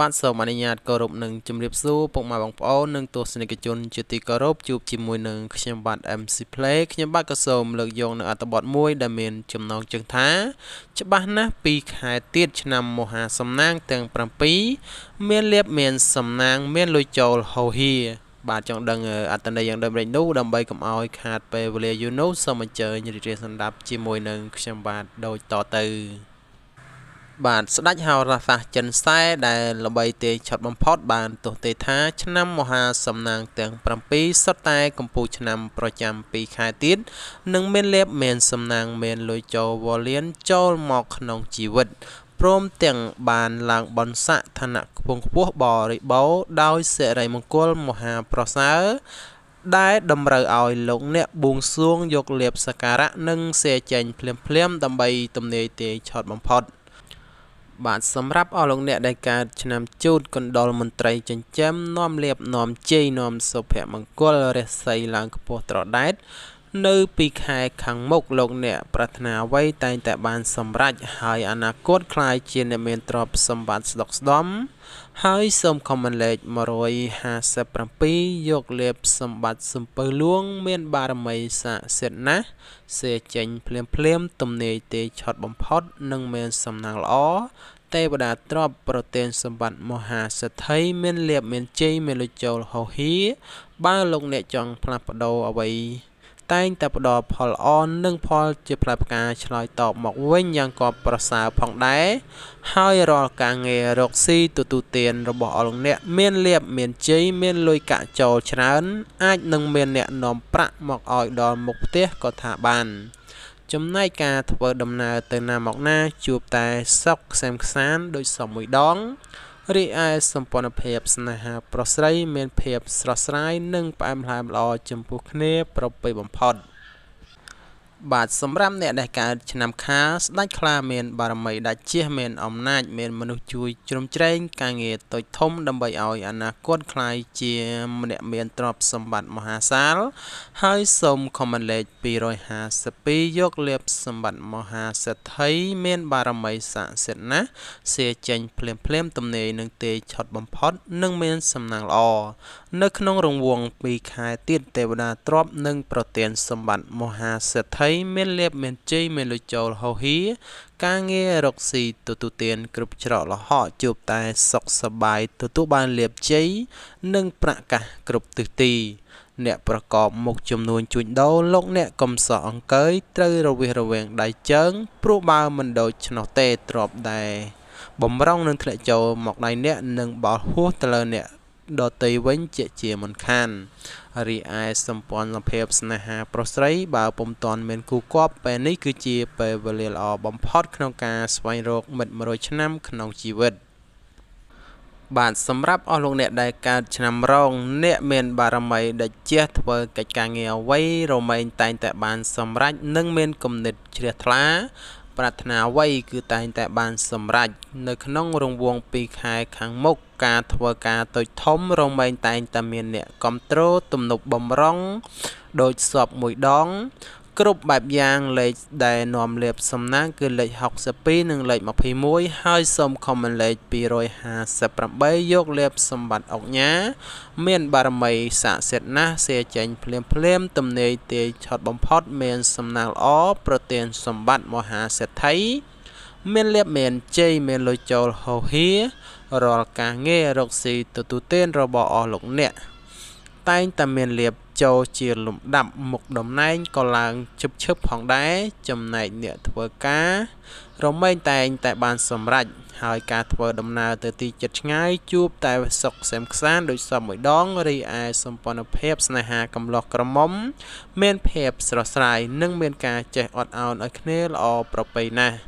បាទសូមអនុញ្ញាតគោរពនឹងជម្រាបសួរពុកម៉ែបងប្អូននិង ទស្សនិកជនជាទីគោរពជួបជាមួយនឹងខ្ញុំបាទ MC Play ខ្ញុំបាទក៏សូមលើកយកនៅអត្ថបទមួយដែលមានចំណងជើងថា ច្បាស់ណាស់2ខែទៀតឆ្នាំមហាសំណាងទាំង7មានលៀបមាន សំណាង មានលុយចូលហោហៀបាទចង់ដឹង អត្តន័យយ៉ាងដូចម្ដេចនោះដើម្បីកុំឲ្យ ខាតពេលវេលាយូរនោះសូមអញ្ជើញរីករាយសម្ដាប់ជាមួយនឹងខ្ញុំបាទដូចតទៅបាទស្ដេចហោរាសាស្ត្រចិនសែដែលល្បីទេឆុតបំផុតបានទស្សទេថា ឆ្នាំមហាសំណាងទាំង7សុទ្ធតែកំពូលឆ្នាំប្រចាំ2ខែទៀតនឹងមានលៀបមានសំណាងមានលុយចូលវលៀនចូលមកក្នុងជីវិតព្រមទាំងបានឡើងបនស័កឋានៈខ្ពង់ខ្ពស់បរិបោដោយសិរីមង្គលមហាប្រសើរដែលតម្រូវឲ្យលោកអ្នកបួងសួងយកលៀបសក្ការៈនិងសេចចេញភ្លាមៗដើម្បីទំនាយទេឆោតបំផុត។បាទសម្រាប់អស់លោកអ្នកដែលកើតឆ្នាំ ជូតកណ្ដុលមន្ត្រីចិញ្ចឹមនាំលៀបនាំជ័យនាំសុភមង្គលរិស័យឡើងខ្ពស់ត្រដែតនៅពីខែខាងមុខលោកអ្នកប្រាថ្នាអ្វីតែងតែបាន សម្រេចហើយអនាគតខ្លាយជាអ្នកមានទ្រព្យសម្បត្តិស្ដុកស្ដម្ភហើយសូមខមមិនលេខ157យកលៀបសម្បត្តិសំពើលួងមាន បារមីស័ក្តិសិទ្ធណាស់សេចេញ ភ្លាមភ្លាមទំនាយទេឆត់បំផុតនិងមានសំណាងល្អទេវតាទ្របប្រទានសម្បត្តិមហាសិទ្ធិមានលៀបមានជ័យមានលុចចូលហោហៀបើលោកអ្នកចង់ផ្លាស់ប្ដូរអ្វីតែងតែផ្ដល់ផលល្អនិងផលជាផ្លែផ្កាឆ្លើយតបមកវិញយ៉ាងគបប្រសើរផងដែរហើយរាល់ការងាររកស៊ីទទួលទានរបស់អស់លោកអ្នកមានលៀបមានជ័យមានលុយកាក់ចូលច្រើន អាចនឹងមានអ្នកនាំប្រាក់មកឲ្យដល់មុខផ្ទះក៏ថាបាន ចំណែកការធ្វើដំណើរទៅណាមកណាជួបតែសុខខ្សែមខ្សានដោយសមមួយដងរីឯសម្ព័ន្ធភាពស្នេហាប្រុសស្រីមានភាពស្រស់ស្រាយនិងផ្អែមល្ហែមល្អចំពោះគ្នាប្រពៃបំផុត។បាទសម្រាប់អ្នកដែលកើតឆ្នាំខាស្ដេចខ្លាមានបារមីដាច់ជះមានអំណាចមានមនុស្សជួយជ្រោមជ្រែងការងារតូចធំដើម្បីឲ្យអនាគតខ្លាយជាម្នាក់មានទ្រព្យសម្បត្តិមហាសាល ហើយសូមខមមិនលេខ252យកលៀបសម្បត្តិមហាសិទ្ធិមានបារមីស័ក្តិសិទ្ធិណាស់សៀចេញ ភ្លាមភ្លាមទំនេយនឹងទេឆុតបំផុតនិងមានសំណាងល្អនៅក្នុងរង្វង់2ខែទៀតទេវតាទ្រប និងប្រទានសម្បត្តិមហាសេដ្ឋីមានលៀបមានជ័យមានលុចោលហោហៀការងាររកស៊ីទទួលទានគ្រប់ច្រកលហកជួបតែសុខសบายទទួលបានលៀបជ័យនិងប្រកាសគ្រប់ទិសទី អ្នកប្រកបមុខចំនួន ជួញដូរលោក អ្នកកំសក់អង្គើយត្រូវរវិះរវាងដៃជើងព្រោះបើមិនដូចឆ្នោះទេទ្របដែរបំរុងនឹងធ្លាក់ចូលមកដៃអ្នក និងបោលហួសទៅលើអ្នកដតីវិញជាជាមិនខានរីឯសម្ព័ន្ធភាពស្នេហាប្រុសស្រីបើពុំតាន់មានគូគប់ពេលនេះគឺជាពេលវេលាល្អបំផុត ក្នុងការស្វែងរកមិត្ត100ឆ្នាំក្នុងជីវិត បាទសម្រាប់អស់លោកអ្នកដែលកើតឆ្នាំរង អ្នក មាន បារមីដែលជះធ្វើកិច្ចការងារអ្វីរមែងតែងតែបានសម្រេចនិងមានគំនិតជ្រះថ្លាប្រាថ្នាអ្វីគឺតែងតែបានសម្រេចនៅក្នុងរង្វង់2ខែខាងមុខការធ្វើការតូចធំរមែងតែងតែមានអ្នកគ្រប់គ្រងទំនប់បំរុងដូចសពមួយដងគ្រប់បែបយ៉ាងលេខដែលនាំលាភសំណាងគឺលេខ62និងលេខ21ហើយសូមខមមិនលេខ258យកលាភសម្បត្តិអុកញ៉ាមានបារមីស័ក្តិសិទ្ធណាស់សេចេញភ្លាមភ្លាមទំនេយទាយឆត់បំផុតមានសំណាងល្អប្រទានសម្បត្តិមហាសេដ្ឋីមានលៀបមានជ័យមានលុយចូលហោហៀរាល់ការងាររកស៊ីទទួលទានរបស់អស់លោកអ្នកតែងតែមានលៀបចូលជាលំដាប់មុខតំណែងក៏ឡើងឈឹបឈឹបផងដែរចំណែកអ្នកធ្វើការ រមែងតែងតែបានសម្រេចហើយការធ្វើដំណើរទៅទីជិតឆ្ងាយជួបតែសុខសែមខ្សានដោយសពមួយដងរីឯសម្ព័ន្ធភាពស្នេហាកំឡោះក្រមុំមានភាពស្រស់ស្រាយនិងមានការចេះអត់ឱនឲ្យគ្នាល្អប្រពៃណាស់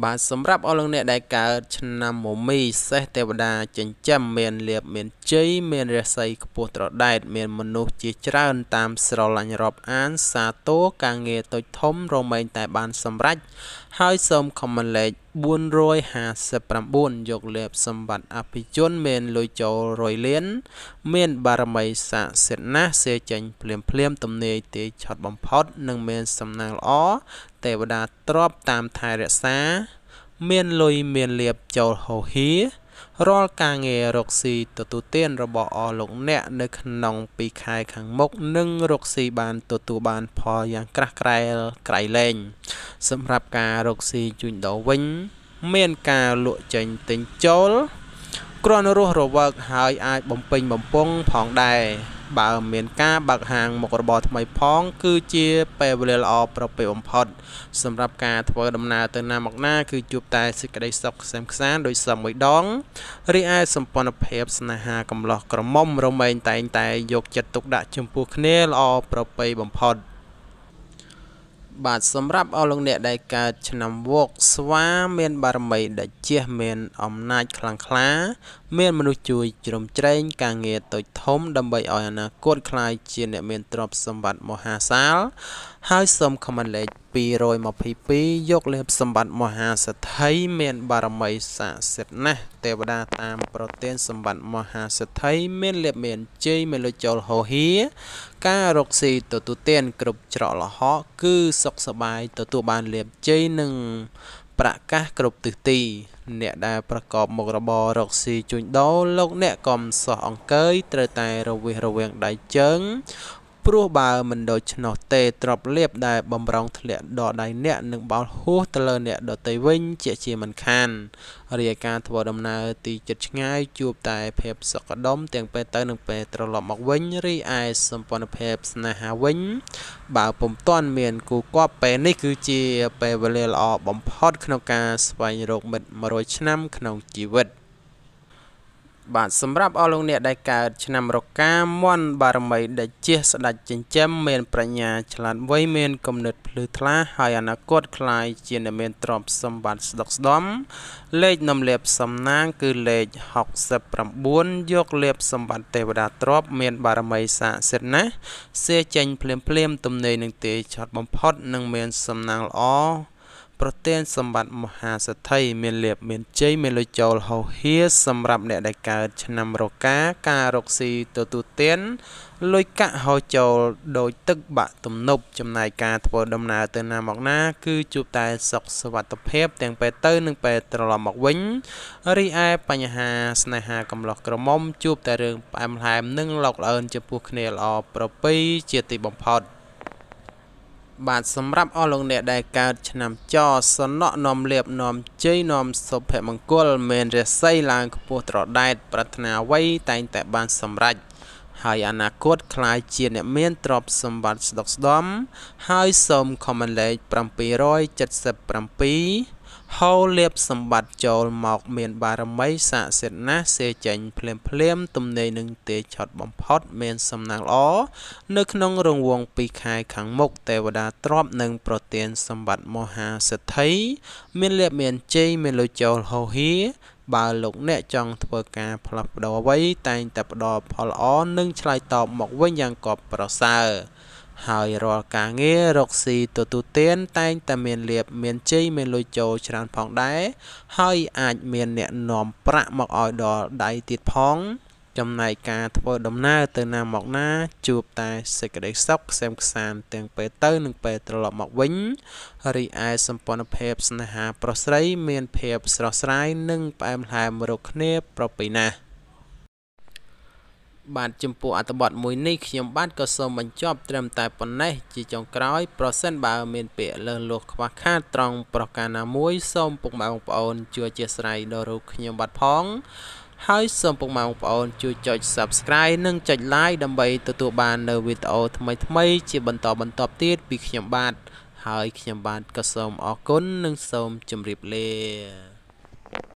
បាទសម្រាប់អស់លោកអ្នកដែលកើតឆ្នាំមមីសេះទេវតាចិញ្ចឹមមានលៀបមានជ័យមានរស័យខ្ពស់ត្រដែតមានមនុស្សជាច្រើនតាមស្រឡាញ់រាប់អានសាទរការងារតូចធំរមែងតែបានសម្រេចហើយសូមខមមិនលេខ459យកលេបសម្បត្តិអភិជនមានលុយចូលរយលានមាន បារមីស័ក្តិសិទ្ធណាស់សេចេញភ្លាមភ្លាមទំនាយទេឆត់បំផុត និងមានសំណាងល្អទេវតាទ្របតាមថែរក្សា មានលុយមានលៀបចូលហោហៀរាល់ការងាររកស៊ីទទួលទានរបស់អស់លោកអ្នកនៅក្នុង2ខែខាងមុខនឹងរកស៊ីបានទទួលបានផលយ៉ាងក្រាស់ក្រែលក្រៃលែងសម្រាប់ការរកស៊ីជួញដូរវិញ មានការលក់ចេញទិញចូលគ្រាន់រស់រវើកហើយអាចបំពេញបំពង់ផងដែរបើមានការបើកហាងមុខរបរថ្មីផង គឺជា ពេលវេលាល្អប្រពៃបំផុត សម្រាប់ការធ្វើដំណើរទៅណាមកណាគឺជួបតែសេចក្តីសុខខ្សែមខ្សានដោយសមមួយដងរីឯសម្ព័ន្ធភាពស្នេហាកំឡោះក្រមុំរមែងតែងតែយកចិត្តទុកដាក់ ចំពោះគ្នាល្អប្រពៃបំផុត។បាទសម្រាប់អស់លោកអ្នកដែលកើតឆ្នាំវកស្វាមាន បារមីដែលជះមាន អំណាចខ្លាំងក្លា មានមនុស្សជួយជ្រោមជ្រែងការងារតូចធំដើម្បីឲ្យអនាគតក្លាយជាអ្នក មានទ្រព្យសម្បត្តិមហាសាលហើយសូមខមមិនលេខ222យកលេបសម្បត្តិមហាសទ្ធិមាន បារមីស័ក្តិសិទ្ធិណាស់ទេវតាតាម ប្រទានសម្បត្តិមហាសទ្ធិមានលេបមានជ័យមានលុចចូលហោហៀការរកស៊ីទទួលទានគ្រប់ច្រកលហកគឺសុខសบายទទួលបានលេបជ័យនិង ប្រកាសគ្រប់ទិសទី អ្នកដែលប្រកបមុខរបររកស៊ីជួញដូរលោក អ្នកកំសោះអង្គើយត្រូវតែរវិះរវាងដៃជើងព្រោះបើមិនដូច្នោះទេទ្របលៀបដែលបំរុងធ្លាក់ដកដៃអ្នកនឹងបោលហួសទៅលើអ្នកដតីវិញជាជាមិនខានរាយការធ្វើដំណើរទីជិតឆ្ងាយជួបតែភាពសក្តំទាំងពេលទៅនិងពេលត្រឡប់មកវិញរីឯសម្ព័ន្ធភាពស្នេហាវិញបើពុំទាន់មានគូគប់ពេលនេះគឺជាពេលវេលាល្អបំផុតក្នុងការស្វែងរកមិត្ត100ឆ្នាំក្នុងជីវិត។បាទសម្រាប់អស់លោកអ្នកដែលកើតឆ្នាំរកាមន់បារមីដែលជាស្ដេចចិញ្ចឹមមានប្រាជ្ញា ឆ្លាតវៃមានគំនិតភ្លឺថ្លាហើយអនាគតខ្លាយជាអ្នកមានទ្រព្យសម្បត្តិស្ដុកស្ដំលេខនំលាភសំណាង គឺលេខ69យកលាភសម្បត្តិទេវតាទ្រព្យមាន បារមីស័ក្តិសិទ្ធិណាស់សៀចេញ ភ្លាមភ្លាម ទំនេរនឹងទេឆត់បំផុតនិងមានសំណាងល្អប្រទានសម្បត្តិមហាសទ្ធិមានលៀបមានជ័យមានលុយចូលហោហៀសម្រាប់អ្នកដែលកើតឆ្នាំរកាការរកស៊ីទទួលទានលុយកាក់ហោចូលដោយទឹកបាក់ទំនប់ចំណាយការធ្វើដំណើរទៅណាមកណា គឺជួបតែសុខសុវត្ថិភាពទាំងពេលទៅនិងពេលត្រឡប់មកវិញរីឯបញ្ហាស្នេហាកំឡោះក្រមុំជួបតែរឿងផ្អែមល្ហែមនិងលោកអឿនចំពោះគ្នាល្អប្រពៃជាទីបំផុត។បាទសម្រាប់អស់លោកអ្នកដែលកើតឆ្នាំចសនៈនាំលៀបនាំជ័យនាំសុភមង្គលមានរាសីឡើងខ្ពស់ត្រដែតប្រាថ្នាអ្វីតែងតែបានសម្រេចហើយអនាគតคล้ายជាអ្នក មានទ្រព្យសម្បត្តិស្ដុកស្ដម្ភហើយសូម comment លេខ777ហូរលាបសម្បត្តិចូលមកមានបារមីស័ក្តិសិទ្ធណាស់សេចេញភ្លាមភ្លាម ទំនេរនឹងទេឆត់បំផុតមានសំណាងល្អនៅក្នុងរង្វង់ពីខែខាងមុខទេវតាទ្របនឹងប្រទាន សម្បត្តិមហាសិទ្ធិមានលាភមានជ័យមានលុយចូលហូរហៀបើលោកអ្នកចង់ធ្វើការផ្លាស់ប្ដូរអ្វីតែងតែផ្ដល់ផលល្អនិងឆ្លើយតបមកវិញយ៉ាងកប់ប្រសើរ។ហើយរាល់ការងាររកស៊ីទទួលទានតែងតែមានលៀបមានជ័យមានលុយចូលច្រើនផងដែរហើយអាចមានអ្នកនាំប្រាក់មកឲ្យដល់ដៃទៀតផង ចំណែកការធ្វើដំណើរទៅណាមកណាជួបតែសេចក្តីសុខខ្សែមខ្សានទាំងពេលទៅនិងពេលត្រឡប់មកវិញរីឯសម្ព័ន្ធភាពស្នេហាប្រុសស្រីមានភាពស្រស់ស្រាយនិងផ្អែមល្ហែមរកគ្នាប្រពៃណាស់បាទចំពោះអត្ថបទមួយនេះខ្ញុំបាទក៏សូមបញ្ចប់ត្រឹមតែប៉ុណ្ណេះជាចុងក្រោយប្រសិនបើមាន ពាក្យលើសលួសខ្វះខាតត្រង់ប្រការណាមួយសូមពុកម៉ែបងប្អូនជួយអធិស្ឋានដល់រូបខ្ញុំបាទផងហើយសូមពុកម៉ែបងប្អូនជួយចុច Subscribe និងចុច Like ដើម្បីទទួលបាននូវវីដេអូថ្មីៗជាបន្តបន្តទៀតពីខ្ញុំបាទហើយ ខ្ញុំបាទក៏សូមអរគុណនិងសូមជម្រាបលា